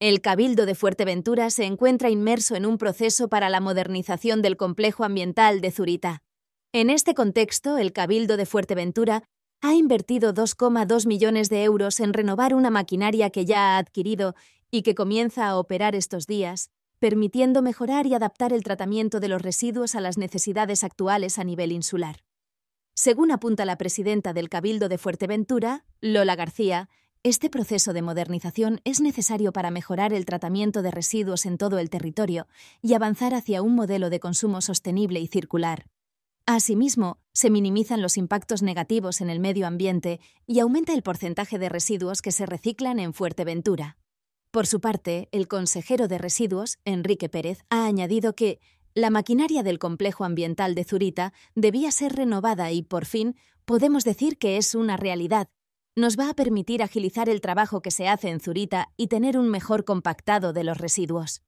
El Cabildo de Fuerteventura se encuentra inmerso en un proceso para la modernización del complejo ambiental de Zurita. En este contexto, el Cabildo de Fuerteventura ha invertido 2,2 millones de euros en renovar una maquinaria que ya ha adquirido y que comienza a operar estos días, permitiendo mejorar y adaptar el tratamiento de los residuos a las necesidades actuales a nivel insular. Según apunta la presidenta del Cabildo de Fuerteventura, Lola García, este proceso de modernización es necesario para mejorar el tratamiento de residuos en todo el territorio y avanzar hacia un modelo de consumo sostenible y circular. Asimismo, se minimizan los impactos negativos en el medio ambiente y aumenta el porcentaje de residuos que se reciclan en Fuerteventura. Por su parte, el consejero de residuos, Enrique Pérez, ha añadido que la maquinaria del complejo ambiental de Zurita debía ser renovada y, por fin, podemos decir que es una realidad, nos va a permitir agilizar el trabajo que se hace en Zurita y tener un mejor compactado de los residuos.